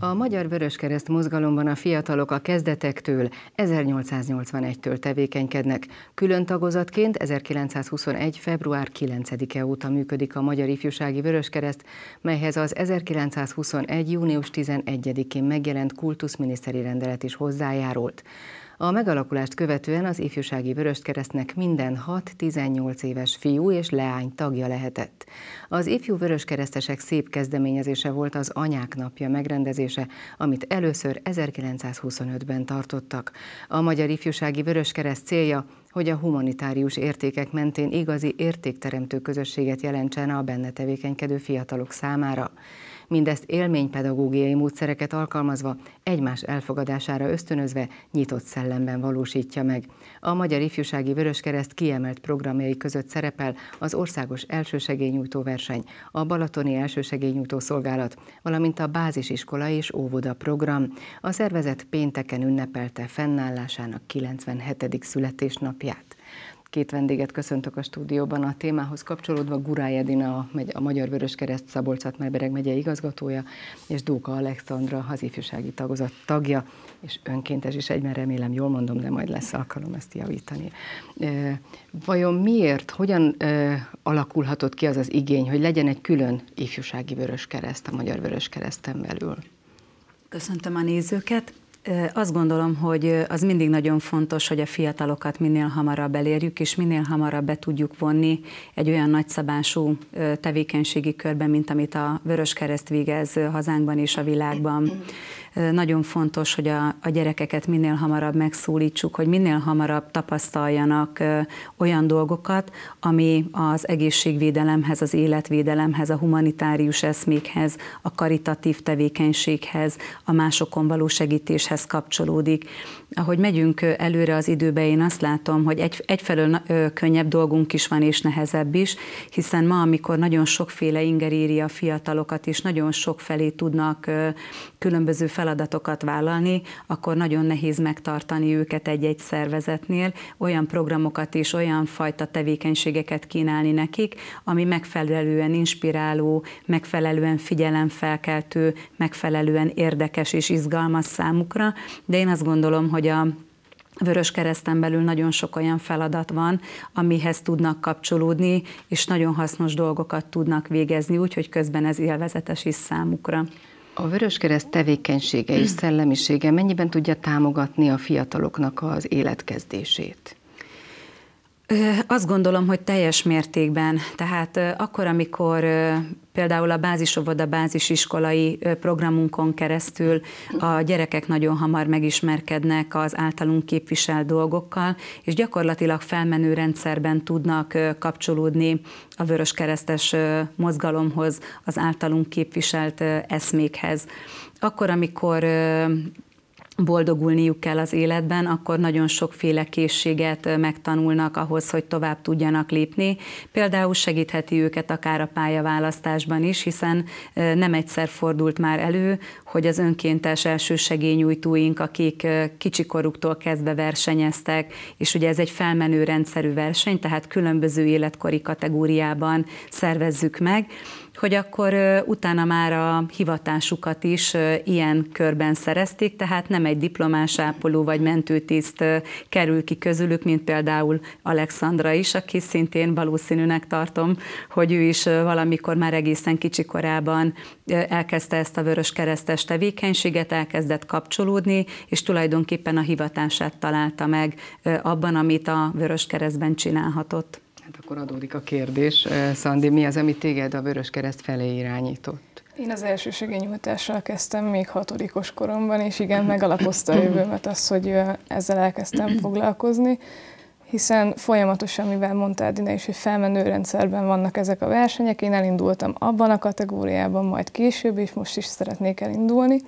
A Magyar Vöröskereszt mozgalomban a fiatalok a kezdetektől 1881-től tevékenykednek. Külön tagozatként 1921. február 9-e óta működik a Magyar Ifjúsági Vöröskereszt, melyhez az 1921. június 11-én megjelent kultuszminiszteri rendelet is hozzájárult. A megalakulást követően az ifjúsági Vöröskeresztnek minden 6-18 éves fiú és leány tagja lehetett. Az ifjú vöröskeresztesek szép kezdeményezése volt az Anyák napja megrendezése, amit először 1925-ben tartottak. A Magyar Ifjúsági Vöröskereszt célja, hogy a humanitárius értékek mentén igazi értékteremtő közösséget jelentsen a benne tevékenykedő fiatalok számára mindezt élménypedagógiai módszereket alkalmazva, egymás elfogadására ösztönözve, nyitott szellemben valósítja meg. A Magyar Ifjúsági Vöröskereszt kiemelt programjai között szerepel az Országos Elsősegélynyújtó verseny, a Balatoni Elsősegélynyújtó szolgálat, valamint a Bázisiskola és Óvoda program. A szervezet pénteken ünnepelte fennállásának 97. születésnapját. Két vendéget köszöntök a stúdióban a témához kapcsolódva. Gurály Edina, a, Magyar Vöröskereszt szabolcs szatmárbereg megye igazgatója, és Dóka Alexandra, az ifjúsági tagozat tagja, és önkéntes is egyben remélem, jól mondom, de majd lesz alkalom ezt javítani. Vajon miért, hogyan alakulhatott ki az az igény, hogy legyen egy külön ifjúsági vöröskereszt a Magyar Vöröskereszten belül? Köszöntöm a nézőket! Azt gondolom, hogy az mindig nagyon fontos, hogy a fiatalokat minél hamarabb elérjük, és minél hamarabb be tudjuk vonni egy olyan nagyszabású tevékenységi körben, mint amit a Vöröskereszt végez hazánkban és a világban nagyon fontos, hogy a, a gyerekeket minél hamarabb megszólítsuk, hogy minél hamarabb tapasztaljanak olyan dolgokat, ami az egészségvédelemhez, az életvédelemhez, a humanitárius eszmékhez, a karitatív tevékenységhez, a másokon való segítéshez kapcsolódik ahogy megyünk előre az időbe, én azt látom, hogy egy, egyfelől könnyebb dolgunk is van, és nehezebb is, hiszen ma, amikor nagyon sokféle inger éri a fiatalokat, és nagyon sok felé tudnak különböző feladatokat vállalni, akkor nagyon nehéz megtartani őket egy-egy szervezetnél, olyan programokat és olyan fajta tevékenységeket kínálni nekik, ami megfelelően inspiráló, megfelelően figyelemfelkeltő, megfelelően érdekes és izgalmas számukra, de én azt gondolom, hogy a Vörös kereszten belül nagyon sok olyan feladat van, amihez tudnak kapcsolódni, és nagyon hasznos dolgokat tudnak végezni, úgyhogy közben ez élvezetes is számukra. A Vöröskereszt tevékenysége és szellemisége mennyiben tudja támogatni a fiataloknak az életkezdését? Azt gondolom, hogy teljes mértékben. Tehát akkor, amikor például a bázisovoda bázisiskolai programunkon keresztül a gyerekek nagyon hamar megismerkednek az általunk képviselt dolgokkal, és gyakorlatilag felmenő rendszerben tudnak kapcsolódni a vöröskeresztes mozgalomhoz, az általunk képviselt eszmékhez. Akkor, amikor boldogulniuk kell az életben, akkor nagyon sokféle készséget megtanulnak ahhoz, hogy tovább tudjanak lépni. Például segítheti őket akár a pályaválasztásban is, hiszen nem egyszer fordult már elő, hogy az önkéntes első elsősegélynyújtóink, akik kicsikoruktól kezdve versenyeztek, és ugye ez egy felmenő rendszerű verseny, tehát különböző életkori kategóriában szervezzük meg, hogy akkor utána már a hivatásukat is ilyen körben szerezték, tehát nem egy diplomás ápoló vagy mentőtiszt kerül ki közülük, mint például Alexandra is, aki szintén valószínűnek tartom, hogy ő is valamikor már egészen kicsi korában elkezdte ezt a vörös keresztes tevékenységet, elkezdett kapcsolódni, és tulajdonképpen a hivatását találta meg abban, amit a vörös keresztben csinálhatott. Hát akkor adódik a kérdés. Szandi, mi az, ami téged a Vörös Kereszt felé irányított? Én az első segényújtással kezdtem még hatodikos koromban, és igen, megalapozta a jövőmet az, hogy ezzel elkezdtem foglalkozni, hiszen folyamatosan, mivel mondtál Dina is, hogy felmenő rendszerben vannak ezek a versenyek, én elindultam abban a kategóriában, majd később, és most is szeretnék elindulni.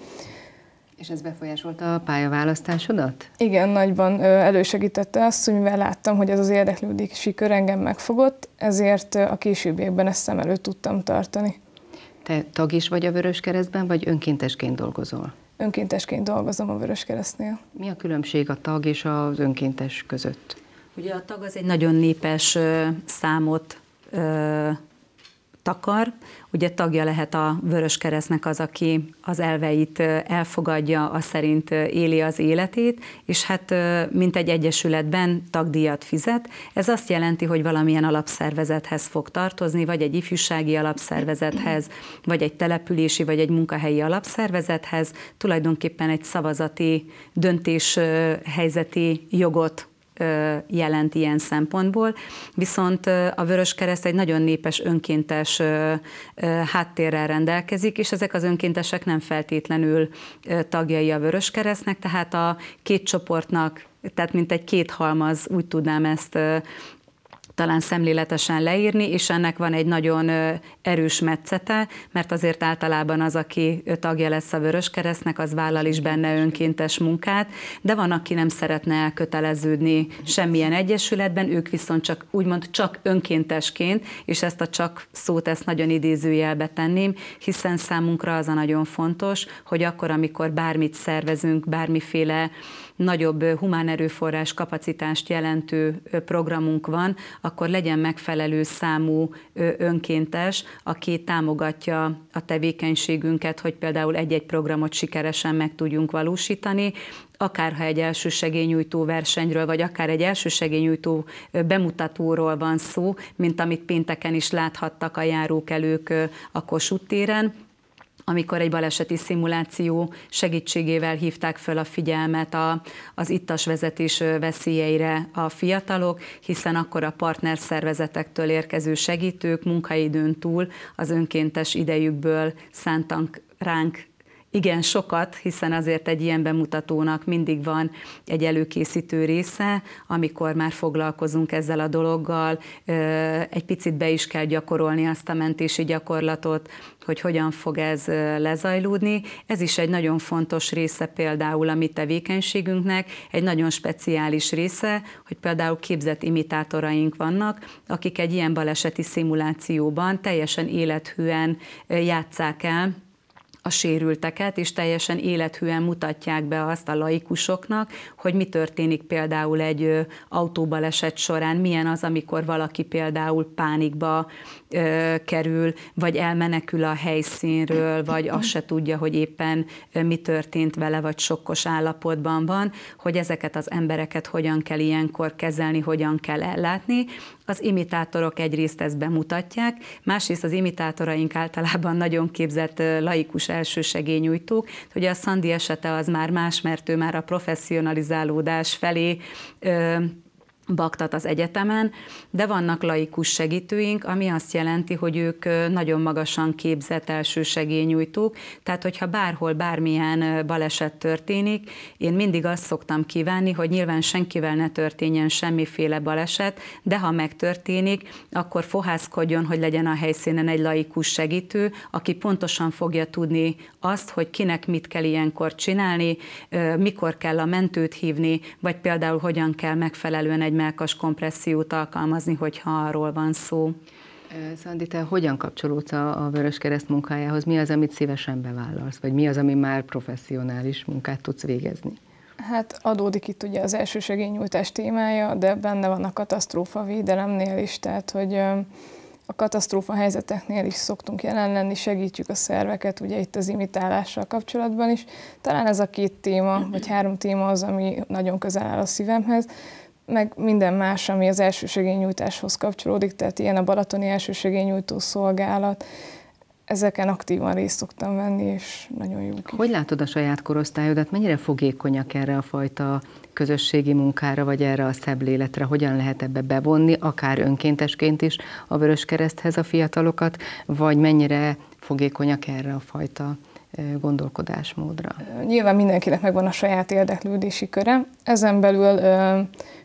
És ez befolyásolta a pályaválasztásodat? Igen, nagyban elősegítette azt, hogy mivel láttam, hogy ez az érdeklődik sikör engem megfogott, ezért a későbbiekben ezt szem előtt tudtam tartani. Te tag is vagy a Vörös Keresztben, vagy önkéntesként dolgozol? Önkéntesként dolgozom a Vörös Keresztnél. Mi a különbség a tag és az önkéntes között? Ugye a tag az egy nagyon népes számot takar. Ugye tagja lehet a Vörös Keresztnek az, aki az elveit elfogadja, az szerint éli az életét, és hát mint egy egyesületben tagdíjat fizet. Ez azt jelenti, hogy valamilyen alapszervezethez fog tartozni, vagy egy ifjúsági alapszervezethez, vagy egy települési, vagy egy munkahelyi alapszervezethez, tulajdonképpen egy szavazati döntés helyzeti jogot jelent ilyen szempontból, viszont a Vörös Kereszt egy nagyon népes önkéntes háttérrel rendelkezik, és ezek az önkéntesek nem feltétlenül tagjai a Vörös Keresztnek, tehát a két csoportnak tehát mint egy két halmaz, úgy tudnám ezt talán szemléletesen leírni, és ennek van egy nagyon erős metszete, mert azért általában az, aki tagja lesz a Vörös Keresztnek, az vállal is benne önkéntes munkát, de van, aki nem szeretne elköteleződni semmilyen egyesületben, ők viszont csak úgymond csak önkéntesként, és ezt a csak szót ezt nagyon idézőjelbe tenném, hiszen számunkra az a nagyon fontos, hogy akkor, amikor bármit szervezünk, bármiféle nagyobb humán erőforrás kapacitást jelentő programunk van, akkor legyen megfelelő számú önkéntes, aki támogatja a tevékenységünket, hogy például egy-egy programot sikeresen meg tudjunk valósítani, akárha egy elsősegélynyújtó versenyről, vagy akár egy elsősegélynyújtó bemutatóról van szó, mint amit pénteken is láthattak a járókelők a Kossuth téren, amikor egy baleseti szimuláció segítségével hívták föl a figyelmet a, az ittas vezetés veszélyeire a fiatalok, hiszen akkor a partner szervezetektől érkező segítők munkaidőn túl az önkéntes idejükből szántak ránk igen sokat, hiszen azért egy ilyen bemutatónak mindig van egy előkészítő része, amikor már foglalkozunk ezzel a dologgal, egy picit be is kell gyakorolni azt a mentési gyakorlatot, hogy hogyan fog ez lezajlódni. Ez is egy nagyon fontos része például a mi tevékenységünknek, egy nagyon speciális része, hogy például képzett imitátoraink vannak, akik egy ilyen baleseti szimulációban teljesen élethűen játszák el a sérülteket, és teljesen élethűen mutatják be azt a laikusoknak, hogy mi történik például egy autóbaleset során, milyen az, amikor valaki például pánikba ö, kerül, vagy elmenekül a helyszínről, vagy azt se tudja, hogy éppen mi történt vele, vagy sokkos állapotban van, hogy ezeket az embereket hogyan kell ilyenkor kezelni, hogyan kell ellátni, az imitátorok egyrészt ezt bemutatják, másrészt az imitátoraink általában nagyon képzett laikus elsősegényújtók, Hogy a Szandi esete az már más, mert ő már a professzionalizálódás felé baktat az egyetemen, de vannak laikus segítőink, ami azt jelenti, hogy ők nagyon magasan képzett segélynyújtók, tehát hogyha bárhol bármilyen baleset történik, én mindig azt szoktam kívánni, hogy nyilván senkivel ne történjen semmiféle baleset, de ha megtörténik, akkor fohászkodjon, hogy legyen a helyszínen egy laikus segítő, aki pontosan fogja tudni azt, hogy kinek mit kell ilyenkor csinálni, mikor kell a mentőt hívni, vagy például hogyan kell megfelelően egy melkas kompressziót alkalmazni, hogyha arról van szó. Szandi, te hogyan kapcsolódsz a, a Kereszt munkájához? Mi az, amit szívesen bevállalsz, vagy mi az, ami már professzionális munkát tudsz végezni? Hát adódik itt ugye az elsősegélynyújtás témája, de benne van a katasztrófa védelemnél is, tehát hogy a katasztrófa helyzeteknél is szoktunk jelen lenni, segítjük a szerveket, ugye itt az imitálással kapcsolatban is. Talán ez a két téma, vagy három téma az, ami nagyon közel áll a szívemhez, meg minden más, ami az elsősegélynyújtáshoz kapcsolódik, tehát ilyen a Balatoni elsősegélynyújtó szolgálat, ezeken aktívan részt szoktam venni, és nagyon jó. Kis. Hogy látod a saját korosztályodat? Mennyire fogékonyak erre a fajta közösségi munkára, vagy erre a életre? Hogyan lehet ebbe bevonni, akár önkéntesként is a Vöröskereszthez a fiatalokat, vagy mennyire fogékonyak erre a fajta gondolkodásmódra? Nyilván mindenkinek megvan a saját érdeklődési köre. Ezen belül,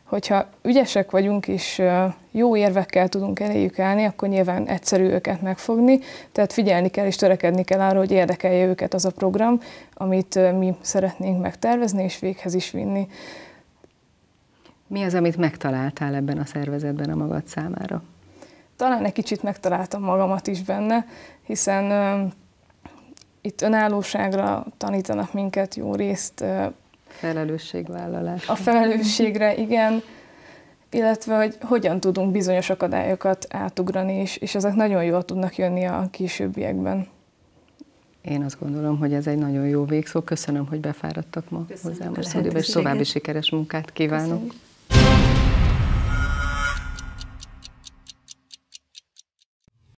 hogyha ügyesek vagyunk és jó érvekkel tudunk eléjük állni, akkor nyilván egyszerű őket megfogni, tehát figyelni kell és törekedni kell arra, hogy érdekelje őket az a program, amit mi szeretnénk megtervezni és véghez is vinni. Mi az, amit megtaláltál ebben a szervezetben a magad számára? Talán egy kicsit megtaláltam magamat is benne, hiszen itt önállóságra tanítanak minket jó részt. Felelősségvállalás. A felelősségre, igen. Illetve, hogy hogyan tudunk bizonyos akadályokat átugrani, és, és ezek nagyon jól tudnak jönni a későbbiekben. Én azt gondolom, hogy ez egy nagyon jó végszó. Köszönöm, hogy befáradtak ma Köszönöm hozzám a stúdióba, és további sikeres munkát kívánok. Köszönjük.